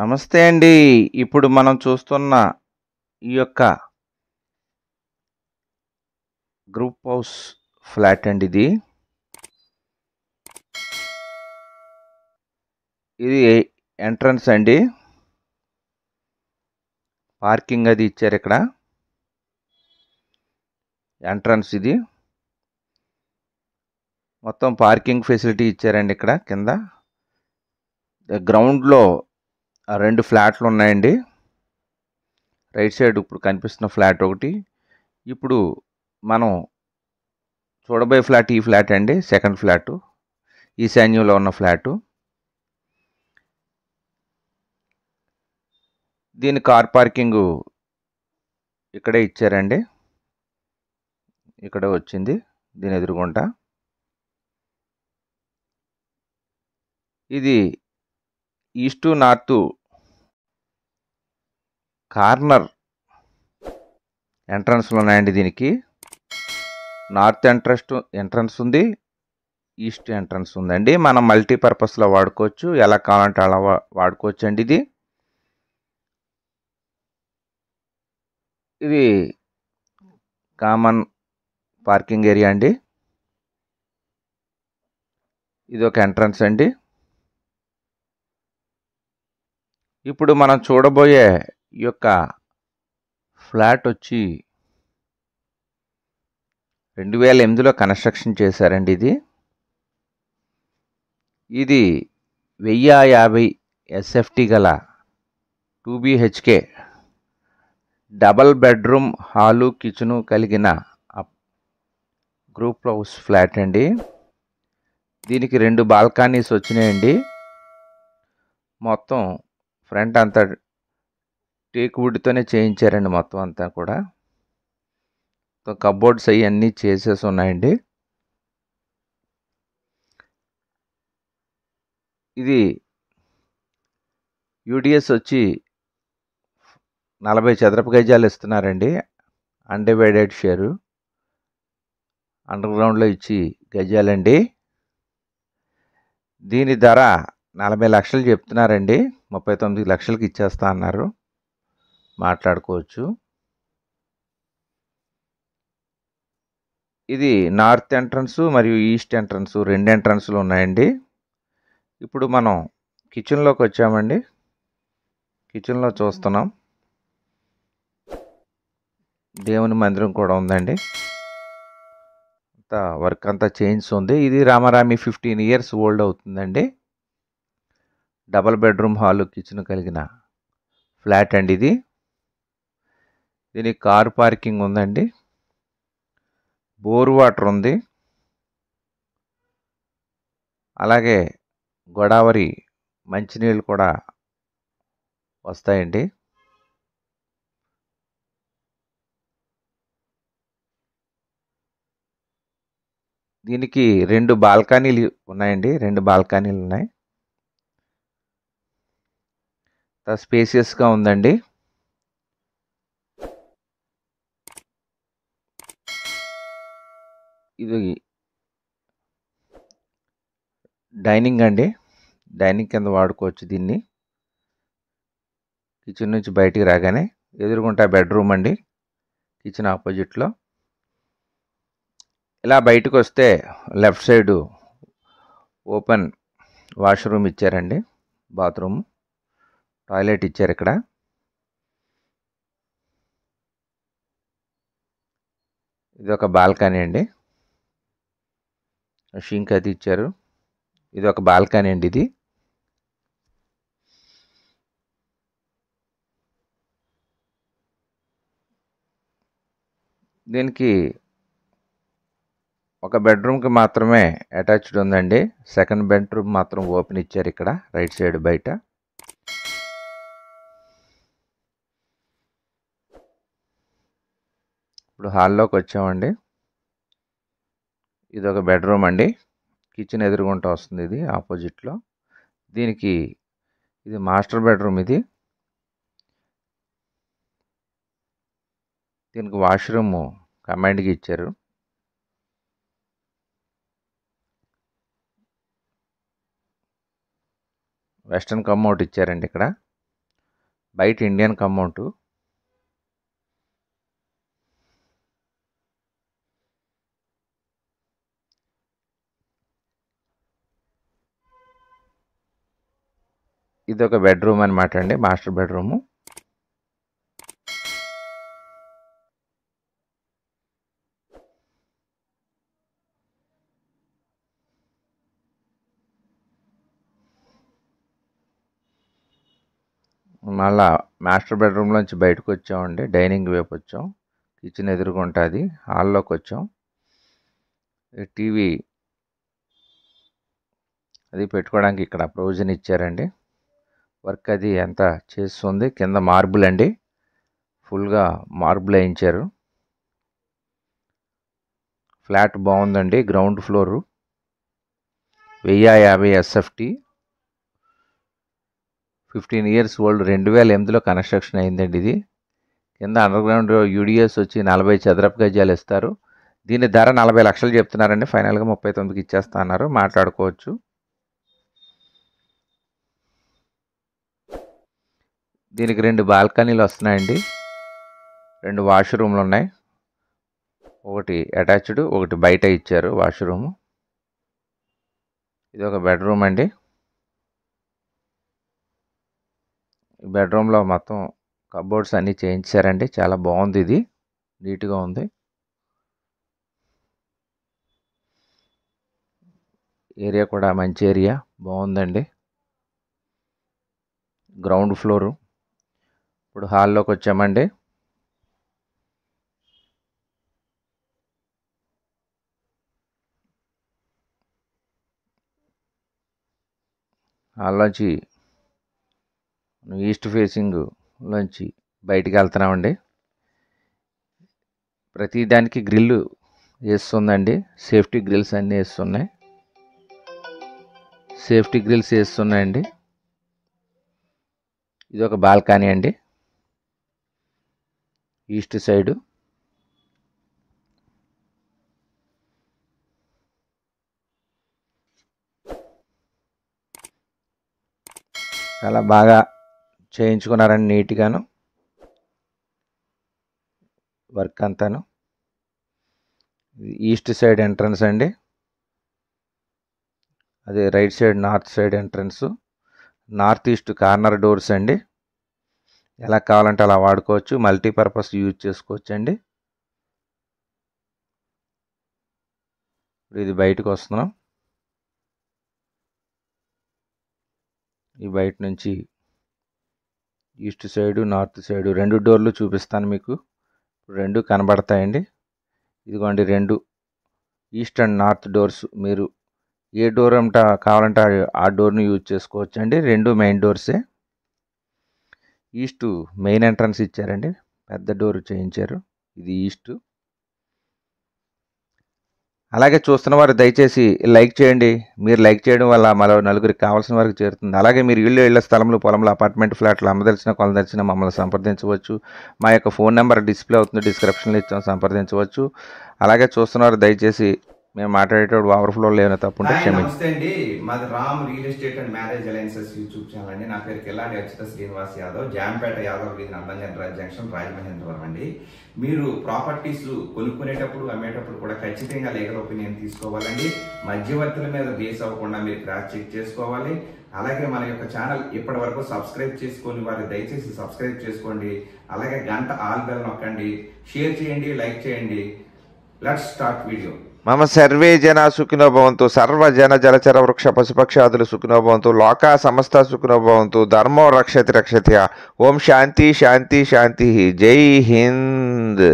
నమస్తే అండి ఇప్పుడు మనం చూస్తున్న ఈ యొక్క గ్రూప్ హౌస్ ఫ్లాట్ అండి ఇది ఇది ఎంట్రన్స్ అండి పార్కింగ్ అది ఇచ్చారు ఇక్కడ ఎంట్రన్స్ ఇది మొత్తం పార్కింగ్ ఫెసిలిటీ ఇచ్చారండి ఇక్కడ కింద గ్రౌండ్లో రెండు ఫ్లాట్లు ఉన్నాయండి రైట్ సైడ్ ఇప్పుడు కనిపిస్తున్న ఫ్లాట్ ఒకటి ఇప్పుడు మనం చూడబోయే ఫ్లాట్ ఈ ఫ్లాట్ అండి సెకండ్ ఫ్లాటు ఈశాన్యంలో ఉన్న ఫ్లాటు దీని కార్ పార్కింగ్ ఇక్కడే ఇచ్చారండి ఇక్కడే వచ్చింది దీని ఎదురుకుంటా ఇది ఈస్టు నార్త్ కార్నర్ ఎంట్రన్స్లు ఉన్నాయండి దీనికి నార్త్ ఎంట్రన్స్ ఎంట్రన్స్ ఉంది ఈస్ట్ ఎంట్రన్స్ ఉందండి మనం మల్టీపర్పస్లో వాడుకోవచ్చు ఎలా కావాలంటే అలా వాడుకోవచ్చు అండి ఇది ఇది కామన్ పార్కింగ్ ఏరియా అండి ఇది ఒక ఎంట్రన్స్ అండి ఇప్పుడు మనం చూడబోయే ఈ యొక్క ఫ్లాట్ వచ్చి రెండు వేల ఎనిమిదిలో కన్స్ట్రక్షన్ చేశారండి ఇది ఇది వెయ్యి యాభై ఎస్ఎఫ్టీ గల two BHK double bedroom hall kitchen కలిగిన గ్రూప్ హౌస్ ఫ్లాట్ అండి దీనికి రెండు బాల్కనీస్ వచ్చినాయండి మొత్తం ఫ్రంట్ అంతా టేక్ వుడ్తోనే చేయించారండి మొత్తం అంతా కూడా కబోర్డ్స్ అవి అన్నీ చేసేసి ఉన్నాయండి ఇది యూడిఎస్ వచ్చి నలభై చదరపు గజాలు ఇస్తున్నారండి అన్డివైడెడ్ షేరు అండర్ గ్రౌండ్లో ఇచ్చి గజాలండి దీని ధర నలభై లక్షలు చెప్తున్నారండి ముప్పై తొమ్మిది లక్షలకి ఇచ్చేస్తా అన్నారు మాట్లాడుకోవచ్చు ఇది నార్త్ ఎంట్రన్స్ మరియు ఈస్ట్ ఎంట్రన్స్ రెండు ఎంట్రన్స్లు ఉన్నాయండి ఇప్పుడు మనం కిచెన్లోకి వచ్చామండి కిచెన్లో చూస్తున్నాం దేవుని మందిరం కూడా ఉందండి అంతా వర్క్ అంతా చేంజ్ ఉంది ఇది రామారామి ఫిఫ్టీన్ ఇయర్స్ ఓల్డ్ అవుతుందండి డబల్ బెడ్రూమ్ హాలు కిచెన్ కలిగిన ఫ్లాట్ అండి ఇది దీనికి కార్ పార్కింగ్ ఉందండి బోర్ వాటర్ ఉంది అలాగే గోదావరి మంచినీళ్ళు కూడా వస్తాయండి దీనికి రెండు బాల్కనీలు ఉన్నాయండి రెండు బాల్కనీలు ఉన్నాయి స్పేసియస్గా ఉందండి ఇది డైనింగ్ అండి డైనింగ్ కింద వాడుకోవచ్చు దీన్ని కిచెన్ నుంచి బయటికి రాగానే ఎదురుకుంటా బెడ్రూమ్ అండి కిచెన్ ఆపోజిట్లో ఇలా బయటకు వస్తే లెఫ్ట్ సైడు ఓపెన్ వాష్రూమ్ ఇచ్చారండి బాత్రూమ్ టాయిలెట్ ఇచ్చారు ఇక్కడ ఇది ఒక బాల్కనీ అండి షింక్ అది ఇచ్చారు ఇది ఒక బాల్కనీ అండి ఇది దీనికి ఒక బెడ్రూమ్కి మాత్రమే అటాచ్డ్ ఉందండి సెకండ్ బెడ్రూమ్ మాత్రం ఓపెన్ ఇచ్చారు ఇక్కడ రైట్ సైడ్ బయట ఇప్పుడు హాల్లోకి వచ్చామండి ఇది ఒక బెడ్రూమ్ అండి కిచెన్ ఎదురుగుంట వస్తుంది ఇది ఆపోజిట్లో దీనికి ఇది మాస్టర్ బెడ్రూమ్ ఇది దీనికి వాష్రూమ్ కమాండ్కి ఇచ్చారు వెస్ట్రన్ కమ్మౌట్ ఇచ్చారండి ఇక్కడ బయట ఇండియన్ కమ్మౌంటు ఇది ఒక బెడ్రూమ్ అనమాట అండి మాస్టర్ బెడ్రూము మళ్ళా మాస్టర్ బెడ్రూమ్లోంచి బయటకు వచ్చామండి డైనింగ్ వైపు వచ్చాం కిచెన్ ఎదురుకుంటుంది హాల్లోకి వచ్చాం టీవీ అది పెట్టుకోవడానికి ఇక్కడ ప్రొవిజన్ ఇచ్చారండి వర్క్ అది ఎంత చేస్తుంది కింద మార్బుల్ అండి ఫుల్గా మార్బుల్ వేయించారు ఫ్లాట్ బాగుందండి గ్రౌండ్ ఫ్లోరు వెయ్యి యాభై ఎస్ఎఫ్టీ ఫిఫ్టీన్ ఇయర్స్ ఓల్డ్ రెండు వేల ఎనిమిదిలో కన్స్ట్రక్షన్ అయిందండి ఇది కింద అండర్గ్రౌండ్ యూడిఎస్ వచ్చి నలభై చదరపు గజాలు ఇస్తారు దీని ధర నలభై లక్షలు చెప్తున్నారండి ఫైనల్గా ముప్పై తొమ్మిదికి ఇచ్చేస్తా అన్నారు మాట్లాడుకోవచ్చు దీనికి రెండు బాల్కనీలు వస్తున్నాయండి రెండు వాష్రూమ్లు ఉన్నాయి ఒకటి అటాచ్డ్ ఒకటి బయట ఇచ్చారు వాష్రూము ఇది ఒక బెడ్రూమ్ అండి బెడ్రూమ్లో మొత్తం కబోర్డ్స్ అన్నీ చేయించారండి చాలా బాగుంది ఇది నీట్గా ఉంది ఏరియా కూడా మంచి ఏరియా బాగుందండి గ్రౌండ్ ఫ్లోరు ఇప్పుడు హాల్లోకి వచ్చామండి హాల్లోంచి ఈస్ట్ ఫేసింగ్ లోంచి బయటికి వెళ్తున్నామండి ప్రతిదానికి గ్రిల్ వేస్తుందండి సేఫ్టీ గ్రిల్స్ అన్నీ వేస్తున్నాయి సేఫ్టీ గ్రిల్స్ వేస్తున్నాయండి ఇది ఒక బాల్కనీ అండి ఈస్ట్ సైడు చాలా బాగా చేయించుకున్నారని నీట్గాను వర్క్ అంతాను ఈస్ట్ సైడ్ ఎంట్రన్స్ అండి అదే right side north side entrance north east corner doors అండి ఎలా కావాలంటే అలా వాడుకోవచ్చు మల్టీపర్పస్ యూజ్ చేసుకోవచ్చు అండి ఇది బయటకు వస్తున్నాం ఈ బయట నుంచి ఈస్ట్ సైడు నార్త్ సైడు రెండు డోర్లు చూపిస్తాను మీకు రెండు కనబడతాయండి ఇదిగోండి రెండు ఈస్ట్ అండ్ నార్త్ డోర్స్ మీరు ఏ డోర్ అంట కావాలంటే ఆ డోర్ని యూజ్ చేసుకోవచ్చండి రెండు మెయిన్ డోర్సే ఈస్ట్ మెయిన్ ఎంట్రన్స్ ఇచ్చారండి పెద్ద డోర్ చేయించారు ఇది ఈస్ట్ అలాగే చూస్తున్న వారు దయచేసి లైక్ చేయండి మీరు లైక్ చేయడం వల్ల మరో నలుగురికి కావాల్సిన వరకు చేరుతుంది అలాగే మీరు ఇళ్ళు ఇళ్ళ స్థలంలో పొలంలో అపార్ట్మెంట్ ఫ్లాట్లు అమ్మదలిచిన కొలదలిచిన మమ్మల్ని సంప్రదించవచ్చు మా యొక్క ఫోన్ నెంబర్ డిస్ప్లే అవుతుంది డిస్క్రిప్షన్లో ఇచ్చాం సంప్రదించవచ్చు అలాగే చూస్తున్నవారు దయచేసి మేము మాట్లాడేటప్పుడు ఓవర్ఫ్లో లేని తప్పుంటే నమస్తే అండి మాది Ram real estate and marriage alliances YouTube channel అండి నా పేరు కిల్లాడి అచ్చిత శ్రీనివాస్ యాదవ్ జాంపేట యాదవ్ వీధి నందంజన్ రాజ్ జంక్షన్ రాజమహేంద్రవరం అండి మీరు ప్రాపర్టీస్ కొనుక్కునేటప్పుడు అమ్మేటప్పుడు కూడా ఖచ్చితంగా లీగల్ ఒపీనియన్ తీసుకోవాలండి మధ్యవర్తుల మీద బేస్ అవ్వకుండా మీరు క్రాస్ చెక్ చేసుకోవాలి అలాగే మన యొక్క ఛానల్ ఇప్పటి వరకు సబ్స్క్రైబ్ చేసుకొని వారు దయచేసి సబ్స్క్రైబ్ చేసుకోండి అలాగే గంట ఆల్ బెల్ నొక్కండి షేర్ చేయండి లైక్ చేయండి లెట్స్ స్టార్ట్ వీడియో మమ సర్వే జన సుఖినోభవంతు సర్వజన జలచర వృక్ష పశుపక్షాదులు సుఖినోభవంతు లోకా సమస్త సుఖినోభవంతు ధర్మం రక్షతి రక్షతి ఓం శాంతి శాంతి శాంతి జై హింద్